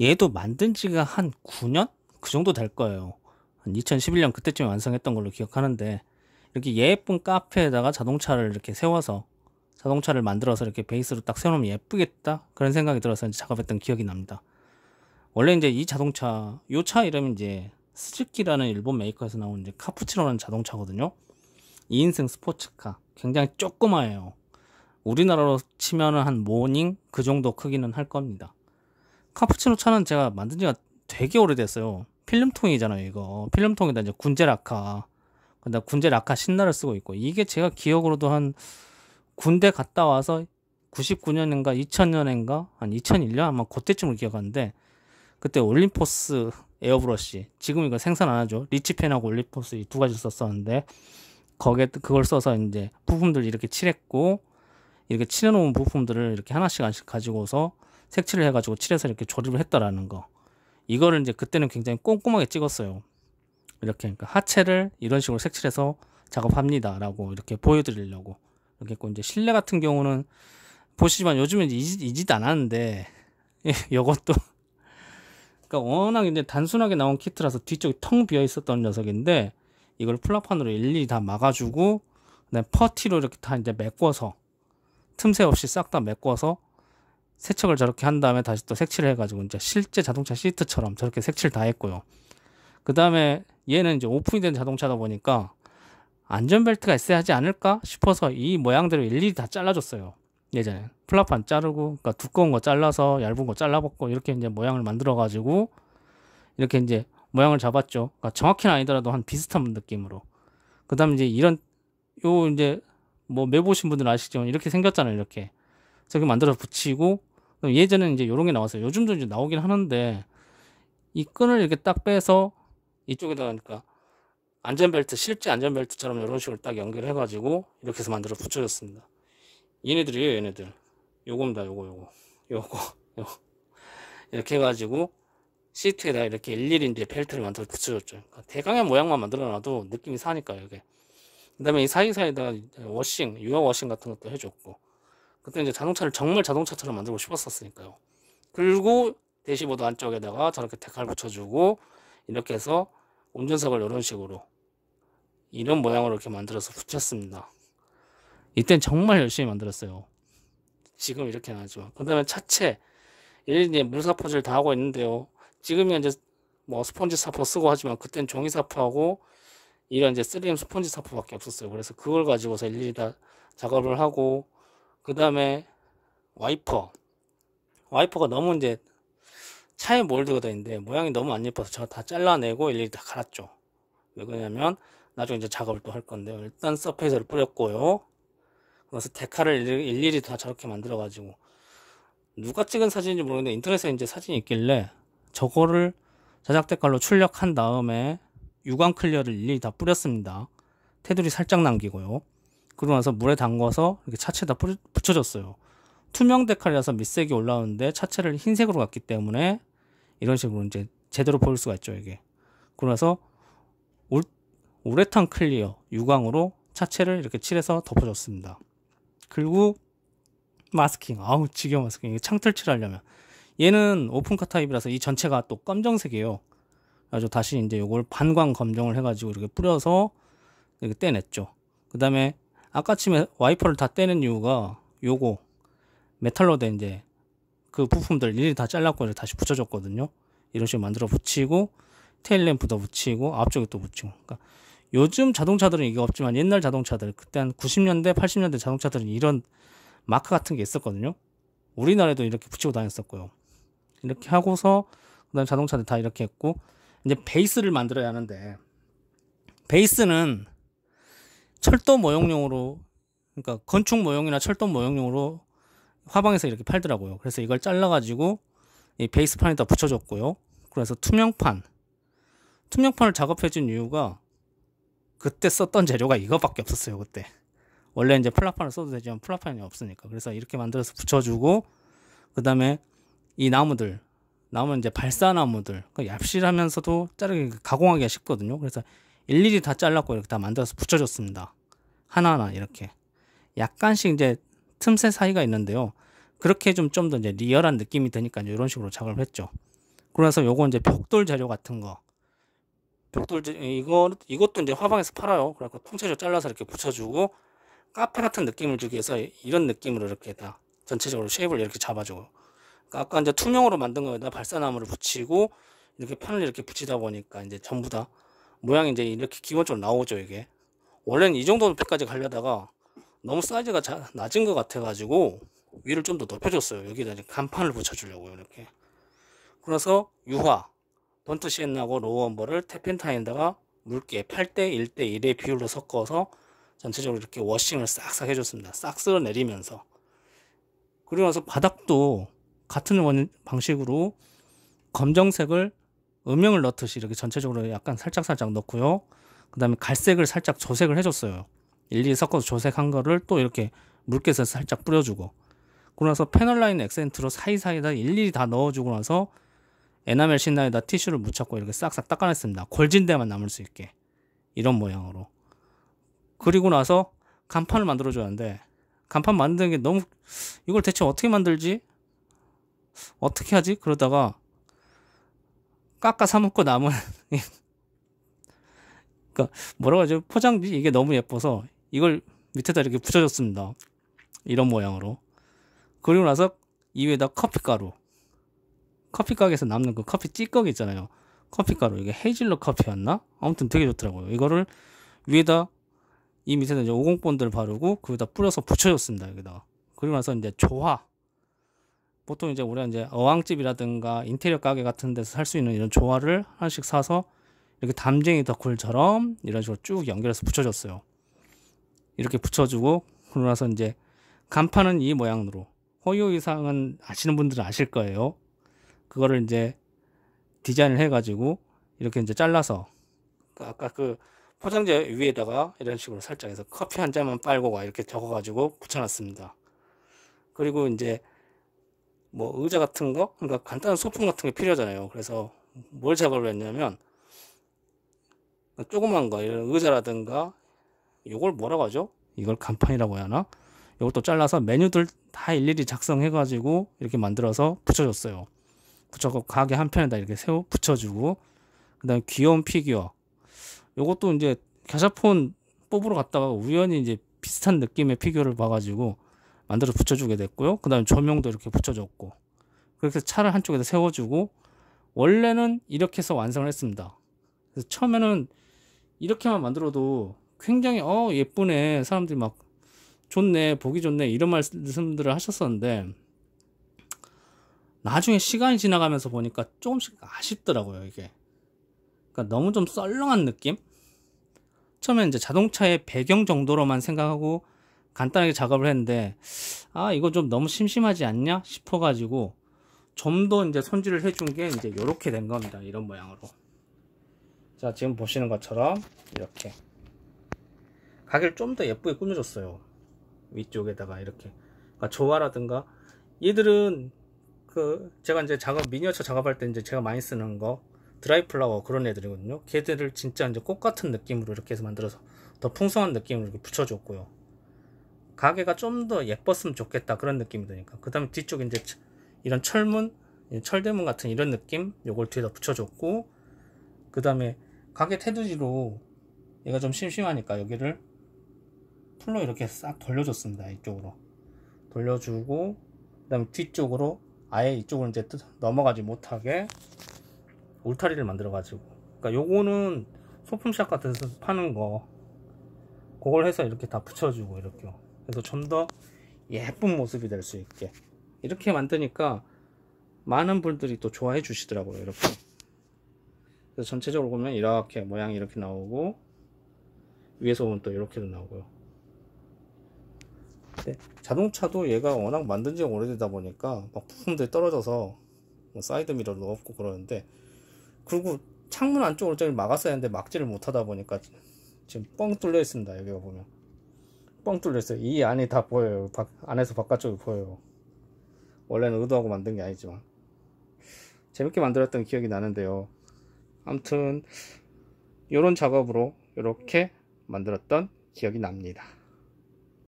얘도 만든 지가 한 9년? 그 정도 될 거예요. 한 2011년 그때쯤 완성했던 걸로 기억하는데 이렇게 예쁜 카페에다가 자동차를 이렇게 세워서 자동차를 만들어서 이렇게 베이스로 딱 세워놓으면 예쁘겠다 그런 생각이 들어서 이제 작업했던 기억이 납니다. 원래 이제 이 자동차, 요 차 이름이 이제 스즈키라는 일본 메이커에서 나온 이제 카푸치노라는 자동차거든요. 2인승 스포츠카. 굉장히 조그마해요. 우리나라로 치면한 모닝 그 정도 크기는 할 겁니다. 카푸치노 차는 제가 만든 지가 되게 오래됐어요. 필름통이잖아요, 이거. 필름통에다 이제 군제 라카. 근데 군제 라카 신나를 쓰고 있고. 이게 제가 기억으로도 한 군대 갔다 와서 99년인가 2000년인가 한 2001년 아마 그때쯤을 기억하는데 그때 올림포스 에어브러쉬 지금 이거 생산 안 하죠 리치펜하고 올림포스 이 두 가지 썼었는데 거기에 그걸 써서 이제 부품들 이렇게 칠했고 이렇게 칠해놓은 부품들을 이렇게 하나씩 하나씩 가지고서 색칠을 해가지고 칠해서 이렇게 조립을 했다라는 거 이거를 이제 그때는 굉장히 꼼꼼하게 찍었어요 이렇게 그러니까 하체를 이런 식으로 색칠해서 작업합니다 라고 이렇게 보여드리려고 이렇게 했고 이제 실내 같은 경우는 보시지만 요즘은 이 이지도 않았는데 이것도 예, 그러니까 워낙 이제 단순하게 나온 키트라서 뒤쪽이 텅 비어 있었던 녀석인데 이걸 플라판으로 일일이 다 막아주고 그다음 에 퍼티로 이렇게 다 이제 메꿔서 틈새 없이 싹 다 메꿔서 세척을 저렇게 한 다음에 다시 또 색칠을 해가지고 이제 실제 자동차 시트처럼 저렇게 색칠 다 했고요. 그 다음에 얘는 이제 오픈이 된 자동차다 보니까 안전벨트가 있어야 하지 않을까 싶어서 이 모양대로 일일이 다 잘라줬어요. 예전에 플라판 자르고 그러니까 두꺼운 거 잘라서 얇은 거 잘라먹고 이렇게 이제 모양을 만들어 가지고 이렇게 이제 모양을 잡았죠. 그러니까 정확히는 아니더라도 한 비슷한 느낌으로. 그다음 에 이제 이런 요 이제 뭐 매보신 분들 아시죠? 이렇게 생겼잖아요. 이렇게 저기 만들어 붙이고 예전에는 이제 요런 게 나왔어요. 요즘도 이제 나오긴 하는데 이 끈을 이렇게 딱 빼서 이쪽에다가 니까 그러니까 안전벨트 실제 안전벨트처럼 이런 식으로 딱 연결해 가지고 이렇게 해서 만들어 붙여줬습니다. 얘네들이에요, 얘네들. 요겁니다, 요거 요거. 요거. 요거. 이렇게 해 가지고 시트에다 이렇게 일일이 이제 e 벨트를 만들어 붙여줬죠. 그러니까 대강의 모양만 만들어놔도 느낌이 사니까 요게 그다음에 이사이사이에다 워싱, 유화 워싱 같은 것도 해줬고. 그때 이제 자동차를 정말 자동차처럼 만들고 싶었었으니까요. 그리고 대시보드 안쪽에다가 저렇게 데칼 붙여주고 이렇게 해서 운전석을 이런 식으로 이런 모양으로 이렇게 만들어서 붙였습니다. 이땐 정말 열심히 만들었어요. 지금 이렇게 나죠. 그 다음에 차체 이제 물사포질 다 하고 있는데요. 지금이 이제 뭐 스펀지 사포 쓰고 하지만 그땐 종이 사포하고 이런 이제 3M 스펀지 사포밖에 없었어요. 그래서 그걸 가지고서 일일이 다 작업을 하고 그 다음에 와이퍼 와이퍼가 너무 이제 차에 몰드가 되는데 모양이 너무 안 예뻐서 제가 다 잘라내고 일일이 다 갈았죠 왜 그러냐면 나중에 이제 작업을 또 할 건데요 일단 서페이스를 뿌렸고요 그래서 데카를 일일이 다 저렇게 만들어 가지고 누가 찍은 사진인지 모르겠는데 인터넷에 이제 사진이 있길래 저거를 자작 데칼로 출력한 다음에 유광 클리어를 일일이 다 뿌렸습니다. 테두리 살짝 남기고요. 그러고 나서 물에 담궈서 이렇게 차체에다 붙여줬어요. 투명 데칼이라서 밑색이 올라오는데 차체를 흰색으로 갔기 때문에 이런 식으로 이제 제대로 보일 수가 있죠, 이게. 그러고 나서 올, 우레탄 클리어 유광으로 차체를 이렇게 칠해서 덮어줬습니다. 그리고 마스킹. 아우, 지겨워 마스킹. 이게 창틀 칠하려면. 얘는 오픈카 타입이라서 이 전체가 또 검정색이에요. 아주 다시 이제 요걸 반광 검정을 해가지고 이렇게 뿌려서 이렇게 떼냈죠. 그 다음에 아까쯤에 와이퍼를 다 떼는 이유가 요거 메탈로 된 이제 그 부품들 일일이 다 잘랐고 다시 붙여줬거든요. 이런 식으로 만들어 붙이고 테일램프도 붙이고 앞쪽에 또 붙이고 그러니까 요즘 자동차들은 이게 없지만 옛날 자동차들 그때 한 90년대 80년대 자동차들은 이런 마크 같은 게 있었거든요. 우리나라에도 이렇게 붙이고 다녔었고요. 이렇게 하고서 그다음 자동차들 다 이렇게 했고 이제 베이스를 만들어야 하는데 베이스는 철도 모형용으로 그러니까 건축 모형이나 철도 모형용으로 화방에서 이렇게 팔더라고요. 그래서 이걸 잘라가지고 이 베이스판에다 붙여줬고요. 그래서 투명판 투명판을 작업해준 이유가 그때 썼던 재료가 이거밖에 없었어요. 그때 원래 이제 플라판을 써도 되지만 플라판이 없으니까 그래서 이렇게 만들어서 붙여주고 그 다음에 이 나무들 나무 는 이제 발사나무들 그 얍실하면서도 자르기 가공하기가 쉽거든요. 그래서 일일이 다 잘랐고 이렇게 다 만들어서 붙여줬습니다. 하나하나 이렇게 약간씩 이제 틈새 사이가 있는데요. 그렇게 좀 좀 더 이제 리얼한 느낌이 드니까 이제 이런 식으로 작업을 했죠. 그래서 요거 이제 벽돌 재료 같은 거 벽돌 이거 이것도 이제 화방에서 팔아요. 그래서 통째로 잘라서 이렇게 붙여주고 카페 같은 느낌을 주기 위해서 이런 느낌으로 이렇게 다 전체적으로 쉐입을 이렇게 잡아 주고. 그러니까 아까 이제 투명으로 만든 거에다 발사나무를 붙이고 이렇게 판을 이렇게 붙이다 보니까 이제 전부 다 모양이 이제 이렇게 기본적으로 나오죠 이게. 원래는 이 정도 높이까지 가려다가 너무 사이즈가 낮은 것 같아가지고 위를 좀 더 높여줬어요. 여기다 이제 간판을 붙여주려고 이렇게. 그래서 유화, 던트 시엔나고 로우엄버를 테펜타인에다가 묽게 8대 1대 1의 비율로 섞어서 전체적으로 이렇게 워싱을 싹싹 해줬습니다. 싹 쓸어 내리면서. 그리고 나서 바닥도 같은 원, 방식으로 검정색을 음영을 넣듯이 이렇게 전체적으로 약간 살짝살짝 넣고요. 그 다음에 갈색을 살짝 조색을 해줬어요. 일일이 섞어서 조색한 거를 또 이렇게 물기에서 살짝 뿌려주고 그러고 나서 패널 라인 액센트로 사이사이다 에 일일이 다 넣어주고 나서 에나멜 신나에다 티슈를 묻혔고 이렇게 싹싹 닦아냈습니다. 골진 데만 남을 수 있게 이런 모양으로 그리고 나서 간판을 만들어 줘야하는데 간판 만드는 게 너무 이걸 대체 어떻게 만들지? 어떻게 하지? 그러다가 깎아 사먹고 남은 그러니까 뭐라고 하죠? 포장 이게 너무 예뻐서 이걸 밑에다 이렇게 붙여줬습니다. 이런 모양으로. 그리고 나서 이 위에다 커피가루. 커피가게에서 남는 그 커피 찌꺼기 있잖아요. 커피가루. 이게 헤이즐넛 커피였나? 아무튼 되게 좋더라고요. 이거를 위에다 이 밑에다 이제 오공본드를 바르고 그에다 뿌려서 붙여줬습니다. 여기다 그리고 나서 이제 조화. 보통 이제 우리가 이제 어항집이라든가 인테리어 가게 같은 데서 살 수 있는 이런 조화를 하나씩 사서 이렇게 담쟁이 덕쿨처럼 이런 식으로 쭉 연결해서 붙여줬어요. 이렇게 붙여주고 그러고 나서 이제 간판은 이 모양으로 호유 이상은 아시는 분들은 아실 거예요. 그거를 이제 디자인을 해가지고 이렇게 이제 잘라서 아까 그 포장재 위에다가 이런 식으로 살짝 해서 커피 한 잔만 빨고 와 이렇게 적어가지고 붙여놨습니다. 그리고 이제 뭐 의자 같은 거 그러니까 간단한 소품 같은 게 필요하잖아요. 그래서 뭘 작업을 했냐면 어, 조그만 거 의자라든가 이걸 뭐라고 하죠? 이걸 간판이라고 해야 하나? 이것도 잘라서 메뉴들 다 일일이 작성해 가지고 이렇게 만들어서 붙여줬어요. 붙여서 가게 한편에다 이렇게 세워 붙여주고 그다음에 귀여운 피규어 이것도 이제 가샤폰 뽑으러 갔다가 우연히 이제 비슷한 느낌의 피규어를 봐가지고 만들어 붙여주게 됐고요. 그 다음에 조명도 이렇게 붙여줬고 그렇게 차를 한쪽에다 세워주고 원래는 이렇게 해서 완성을 했습니다. 그래서 처음에는 이렇게만 만들어도 굉장히 어 예쁘네 사람들이 막 좋네 보기 좋네 이런 말씀들을 하셨었는데 나중에 시간이 지나가면서 보니까 조금씩 아쉽더라고요 이게 그러니까 너무 좀 썰렁한 느낌 처음에 이제 자동차의 배경 정도로만 생각하고 간단하게 작업을 했는데 아 이거 좀 너무 심심하지 않냐 싶어가지고 좀 더 이제 손질을 해준 게 이제 이렇게 된 겁니다 이런 모양으로 자 지금 보시는 것처럼 이렇게 가게를 좀 더 예쁘게 꾸며줬어요 위쪽에다가 이렇게 그러니까 조화라든가 얘들은 그 제가 이제 작업 미니어처 작업할 때 이제 제가 많이 쓰는 거 드라이 플라워 그런 애들이거든요 걔들을 진짜 이제 꽃 같은 느낌으로 이렇게 해서 만들어서 더 풍성한 느낌으로 이렇게 붙여줬고요 가게가 좀 더 예뻤으면 좋겠다 그런 느낌이 드니까 그 다음에 뒤쪽 이제 이런 철문 철대문 같은 이런 느낌 요걸 뒤에다 붙여줬고 그 다음에 가게 테두리로 얘가 좀 심심하니까 여기를 풀로 이렇게 싹 돌려줬습니다. 이쪽으로 돌려주고 그 다음에 뒤쪽으로 아예 이쪽으로 이제 넘어가지 못하게 울타리를 만들어 가지고 그러니까 요거는 소품샵 같은 데서 파는 거 그걸 해서 이렇게 다 붙여주고 이렇게 그래서 좀 더 예쁜 모습이 될 수 있게 이렇게 만드니까 많은 분들이 또 좋아해 주시더라고요 이렇게 그래서 전체적으로 보면 이렇게 모양이 이렇게 나오고 위에서 보면 또 이렇게도 나오고요 자동차도 얘가 워낙 만든 지 오래되다 보니까 막 부품들이 떨어져서 뭐 사이드 미러도 없고 그러는데 그리고 창문 안쪽으로 저기 막았어야 했는데 막지를 못하다 보니까 지금 뻥 뚫려 있습니다 여기가 보면 뻥 뚫려 있어요 이 안이 다 보여요 바, 안에서 바깥쪽이 보여요 원래는 의도하고 만든 게 아니지만 재밌게 만들었던 기억이 나는데요 아무튼 요런 작업으로 이렇게 만들었던 기억이 납니다.